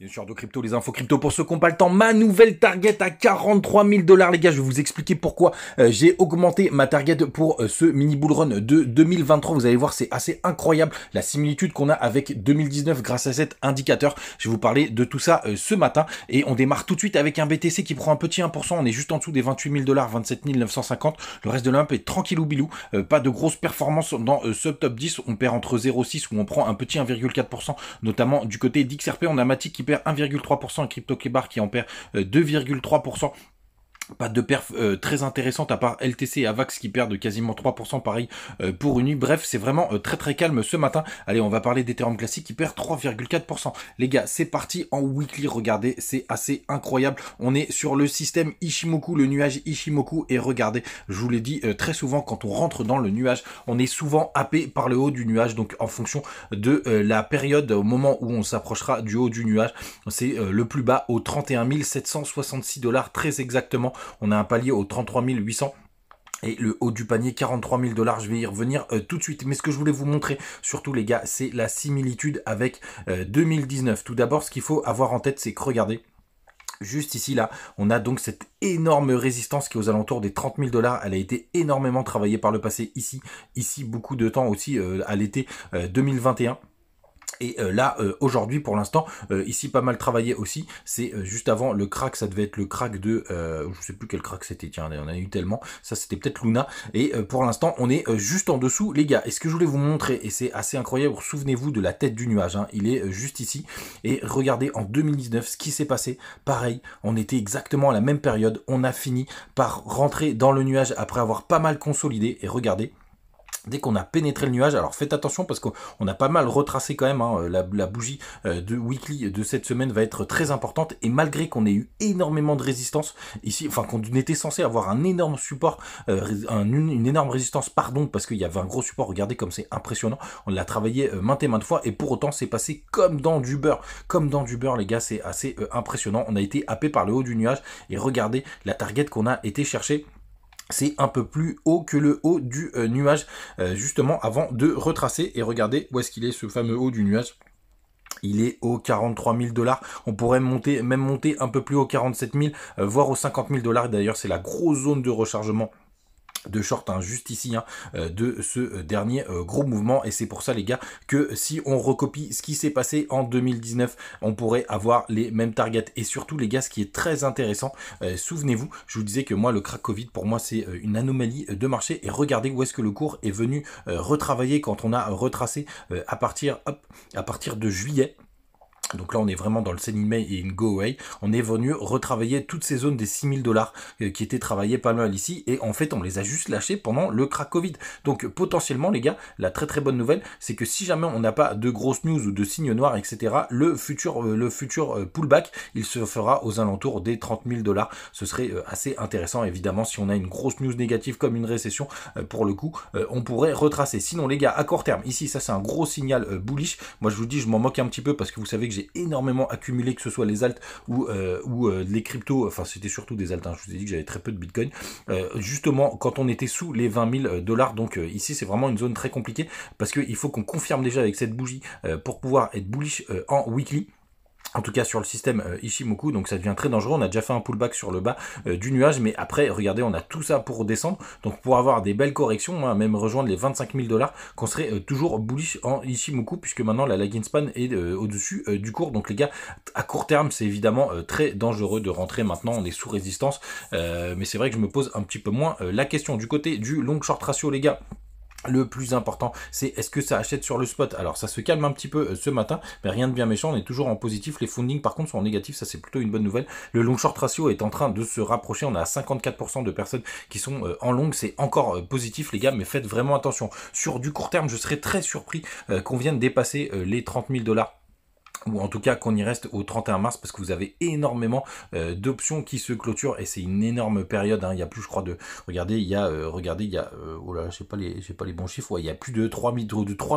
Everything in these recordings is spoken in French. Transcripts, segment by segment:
Bien sûr, de crypto, les infos crypto pour ceux qui n'ont pas le temps. Ma nouvelle target à 43 000 dollars, les gars. Je vais vous expliquer pourquoi euh, j'ai augmenté ma target pour euh, ce mini bull run de 2023. Vous allez voir, c'est assez incroyable la similitude qu'on a avec 2019 grâce à cet indicateur. Je vais vous parler de tout ça euh, ce matin et on démarre tout de suite avec un BTC qui prend un petit 1%. On est juste en dessous des 28 000 dollars, 27 950. Le reste de l'imp est tranquille ou bilou. Pas de grosse performance dans ce top 10. On perd entre 0,6 ou on prend un petit 1,4%, notamment du côté d'XRP. On a Matic qui perd 1,3%, et CryptoKebar qui en perd 2,3%. Euh, pas de perf euh, très intéressante à part LTC et Avax qui perdent quasiment 3% pareil euh, pour une nuit. Bref, c'est vraiment euh, très très calme ce matin. Allez, on va parler d'Ethereum classique qui perd 3,4%. Les gars, c'est parti en weekly. Regardez, c'est assez incroyable. On est sur le système Ishimoku, le nuage Ishimoku. Et regardez, je vous l'ai dit très souvent, quand on rentre dans le nuage, on est souvent happé par le haut du nuage. Donc en fonction de la période, au moment où on s'approchera du haut du nuage, c'est le plus bas au 31 766 dollars très exactement. On a un palier au 33 800 et le haut du panier 43 000 dollars je vais y revenir euh, tout de suite mais ce que je voulais vous montrer surtout les gars c'est la similitude avec 2019 euh, tout d'abord ce qu'il faut avoir en tête c'est que regardez Juste ici, là, on a donc cette énorme résistance qui est aux alentours des 30 000 dollars. Elle a été énormément travaillée par le passé ici, ici beaucoup de temps aussi euh, à l'été 2021. Et euh, là, euh, aujourd'hui, pour l'instant, euh, ici pas mal travaillé aussi. C'est juste avant le crack, ça devait être le crack de, je je sais plus quel crack c'était. Tiens, on a eu tellement. Ça, c'était peut-être Luna. Et pour l'instant, on est juste en dessous, les gars. Et ce que je voulais vous montrer, et c'est assez incroyable, souvenez-vous de la tête du nuage. Hein. Il est juste ici. Et regardez en 2019 ce qui s'est passé. Pareil, on était exactement à la même période. On a fini par rentrer dans le nuage après avoir pas mal consolidé. Et regardez. Dès qu'on a pénétré le nuage, alors faites attention parce qu'on a pas mal retracé quand même, hein, euh, la, bougie euh, de weekly de cette semaine va être très importante et malgré qu'on ait eu énormément de résistance ici, enfin qu'on était censé avoir un énorme support, euh, une énorme résistance, pardon, parce qu'il y avait un gros support, regardez comme c'est impressionnant, on l'a travaillé maintes et maintes fois et pour autant c'est passé comme dans du beurre, comme dans du beurre les gars, c'est assez impressionnant, on a été happé par le haut du nuage et regardez la target qu'on a été chercher c'est un peu plus haut que le haut du euh, nuage, euh, justement avant de retracer. Et regarder où est-ce qu'il est ce fameux haut du nuage. Il est aux 43 000 dollars. On pourrait monter, même monter un peu plus haut 47 000, euh, voire aux 50 000 dollars. D'ailleurs, c'est la grosse zone de rechargement de short juste ici euh, de ce euh, dernier euh, gros mouvement et c'est pour ça les gars que si on recopie ce qui s'est passé en 2019 on pourrait avoir les mêmes targets et surtout les gars ce qui est très intéressant souvenez-vous je vous disais que moi le crack covid pour moi c'est une anomalie de marché et regardez où est-ce que le cours est venu retravailler quand on a retracé à partir hop, à partir de juillet donc là, on est vraiment dans le sell in May et in go away. On est venu retravailler toutes ces zones des 6000 dollars euh, qui étaient travaillées pas mal ici. Et en fait, on les a juste lâchées pendant le crack Covid. Donc potentiellement, les gars, la très très bonne nouvelle, c'est que si jamais on n'a pas de grosses news ou de signes noirs, etc., le futur, euh, le futur euh, pullback, il se fera aux alentours des 30 000 dollars. Ce serait assez intéressant, évidemment, si on a une grosse news négative comme une récession, pour le coup, on pourrait retracer. Sinon, les gars, à court terme, ici, ça c'est un gros signal bullish. Moi, je vous dis, je m'en moque un petit peu parce que vous savez que j'ai énormément accumulé, que ce soit les alt ou, euh, ou euh, les cryptos, enfin c'était surtout des alt hein. je vous ai dit que j'avais très peu de bitcoin, euh, justement quand on était sous les 20 000 dollars, donc ici c'est vraiment une zone très compliquée, parce qu'il faut qu'on confirme déjà avec cette bougie pour pouvoir être bullish en weekly en tout cas sur le système euh, Ishimoku, donc ça devient très dangereux. On a déjà fait un pullback sur le bas euh, du nuage, mais après, regardez, on a tout ça pour descendre. Donc pour avoir des belles corrections, même rejoindre les 25 000 dollars, qu'on serait euh, toujours bullish en Ishimoku, puisque maintenant la lagging span est au-dessus du cours. Donc les gars, à court terme, c'est évidemment très dangereux de rentrer maintenant. On est sous résistance, mais c'est vrai que je me pose un petit peu moins la question. Du côté du long short ratio, les gars. Le plus important, c'est est-ce que ça achète sur le spot Alors ça se calme un petit peu euh, ce matin, mais rien de bien méchant, on est toujours en positif. Les fundings par contre sont en négatif, ça c'est plutôt une bonne nouvelle. Le long short ratio est en train de se rapprocher, on a 54% de personnes qui sont euh, en long, c'est encore euh, positif les gars, mais faites vraiment attention. Sur du court terme, je serais très surpris qu'on vienne dépasser les 30 000 dollars ou en tout cas qu'on y reste au 31 mars parce que vous avez énormément euh, d'options qui se clôturent et c'est une énorme période hein. il y a plus je crois de regardez il y a euh, regardez il y a euh, oh là je sais pas les sais pas les bons chiffres il y a plus de 3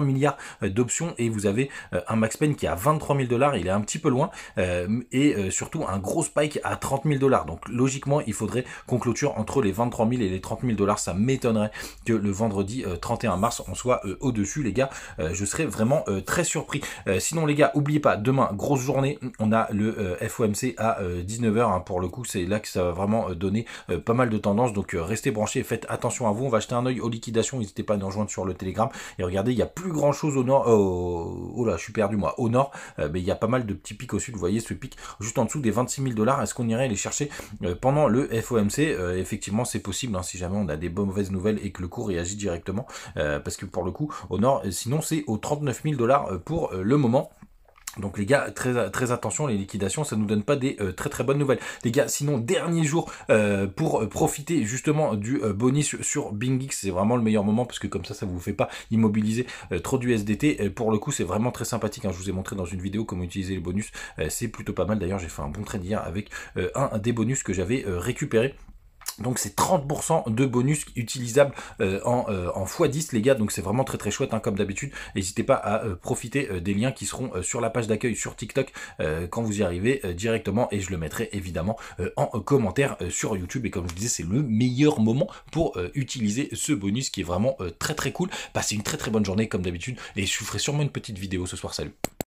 milliards d'options et vous avez un max pen qui est à 23 000 dollars il est un petit peu loin et surtout un gros spike à 30 000 dollars donc logiquement il faudrait qu'on clôture entre les 23 000 et les 30 000 dollars ça m'étonnerait que le vendredi 31 mars on soit au dessus les gars je serais vraiment très surpris sinon les gars oubliez pas demain, grosse journée, on a le euh, FOMC à 19h. Euh, hein, pour le coup, c'est là que ça va vraiment euh, donner pas mal de tendances. Donc restez branchés, faites attention à vous. On va jeter un œil aux liquidations. N'hésitez pas à nous rejoindre sur le Telegram. Et regardez, il n'y a plus grand chose au nord. oh là, je suis perdu moi. Au nord, mais il y a pas mal de petits pics au sud. Vous voyez ce pic juste en dessous des 26 000 dollars. Est-ce qu'on irait les chercher pendant le FOMC Effectivement, c'est possible hein, si jamais on a des mauvaises nouvelles et que le cours réagit directement. parce que pour le coup, au nord, sinon c'est aux 39 000 dollars pour le moment. Donc les gars, très, très attention, les liquidations, ça nous donne pas des euh, très très bonnes nouvelles. Les gars, sinon, dernier jour euh, pour euh, profiter justement du bonus sur BingX, c'est vraiment le meilleur moment parce que comme ça, ça vous fait pas immobiliser trop du SDT. pour le coup, c'est vraiment très sympathique. Hein. Je vous ai montré dans une vidéo comment utiliser les bonus. c'est plutôt pas mal. D'ailleurs, j'ai fait un bon trade hier avec un des bonus que j'avais récupéré. Donc c'est 30% de bonus utilisable euh, en, euh, en, x10 les gars, donc c'est vraiment très très chouette hein, comme d'habitude. N'hésitez pas à euh, profiter des liens qui seront sur la page d'accueil sur TikTok quand vous y arrivez directement et je le mettrai évidemment en commentaire sur YouTube. Et comme je disais, c'est le meilleur moment pour utiliser ce bonus qui est vraiment très très cool. Passez une très très bonne journée comme d'habitude et je vous ferai sûrement une petite vidéo ce soir. Salut